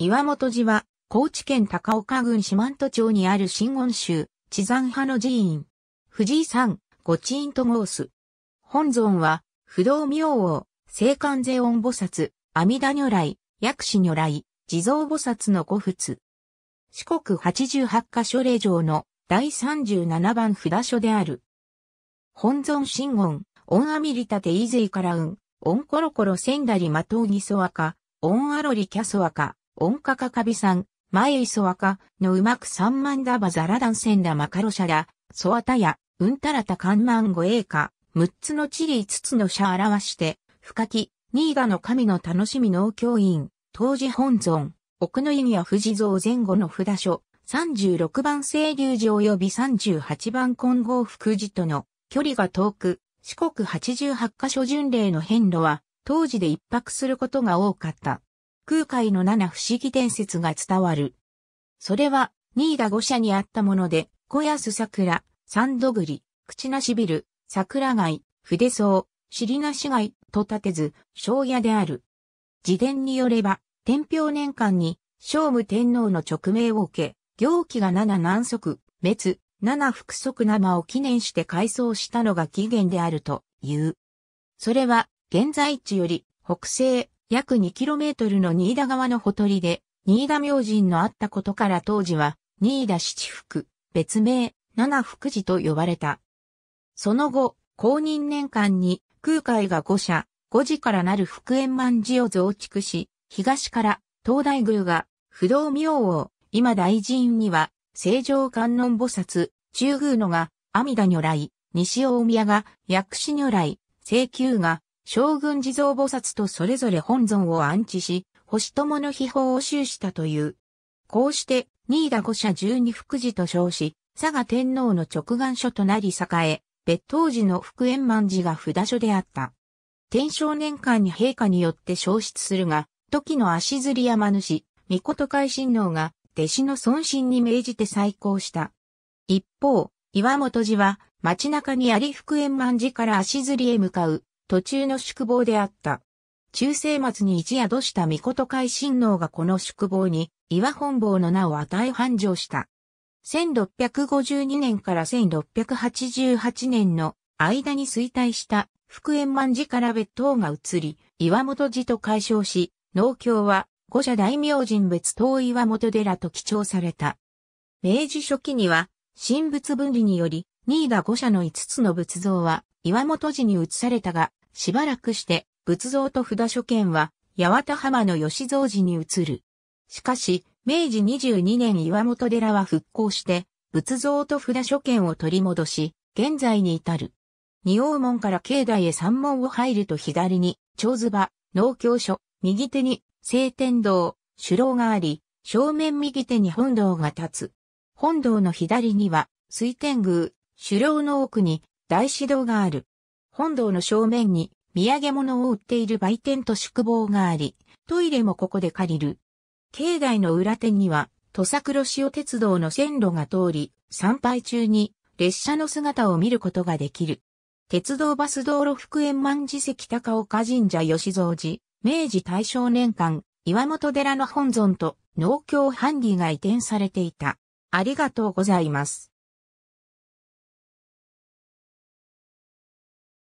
岩本寺は、高知県高岡郡四万十町にある新温州、地山派の寺院。藤井山、御地院と申す。本尊は、不動明王、聖観世音菩薩、阿弥陀如来、薬師如来、地蔵菩薩の五仏。四国八十八箇所霊場の第三十七番札所である。本尊新音、音阿弥利立て伊勢から運、音コロコロ千だりまとうぎそわか、音あろりキャソわか。音価かかびさん、前磯若のうまく三万だばざらだ線だマカロシャら、ソワタヤ、うんたらたかんまんごえいか、六つの地理五つの社表して、深き、新ガの神の楽しみ農協員、当時本尊、奥の院や富士像前後の札所、36番清流寺及び38番金剛福寺との距離が遠く、四国88カ所巡礼の遍路は、当時で一泊することが多かった。空海の七不思議伝説が伝わる。それは、新田五社にあったもので、小安桜、三度栗、口なしビル、桜貝、筆草、尻なし貝と立てず、庄屋である。自伝によれば、天平年間に、聖武天皇の勅命を受け、行基が七難足、滅、七福足生を記念して改装したのが起源であるという。それは、現在地より、北西、約 2km の新田川のほとりで、新田明神のあったことから当時は、新田七福、別名、七福寺と呼ばれた。その後、公認年間に空海が五社、五寺からなる福円満寺を増築し、東から東大宮が不動明王、今大寺院には、正常観音菩薩、中宮のが、阿弥陀如来、西大宮が、薬師如来、清宮が、将軍地蔵菩薩とそれぞれ本尊を安置し、星友の秘宝を収したという。こうして、新田五社十二福寺と称し、佐賀天皇の直眼書となり栄え、別当時の福円満寺が札所であった。天正年間に陛下によって消失するが、時の足摺山主、御事海親王が、弟子の孫心に命じて再興した。一方、岩本寺は、街中にあり福円満寺から足摺へ向かう、途中の宿坊であった。中世末に一宿した御事会親王がこの宿坊に岩本坊の名を与え繁盛した。1652年から1688年の間に衰退した福円満寺から別当が移り、岩本寺と解消し、農協は五社大名人別当岩本寺と記帳された。明治初期には、神仏分離により、新田五社の5つの仏像は岩本寺に移されたが、しばらくして、仏像と札所見は、八幡浜の吉蔵寺に移る。しかし、明治22年岩本寺は復興して、仏像と札所見を取り戻し、現在に至る。二王門から境内へ三門を入ると左に、長図場、農協所、右手に、聖天堂、首楼があり、正面右手に本堂が立つ。本堂の左には、水天宮、首楼の奥に、大師堂がある。本堂の正面に土産物を売っている売店と宿坊があり、トイレもここで借りる。境内の裏手には、土佐黒潮鉄道の線路が通り、参拝中に列車の姿を見ることができる。鉄道バス道路復縁満寺石高岡神社吉蔵寺、明治大正年間、岩本寺の本尊と農協ハンディが移転されていた。ありがとうございます。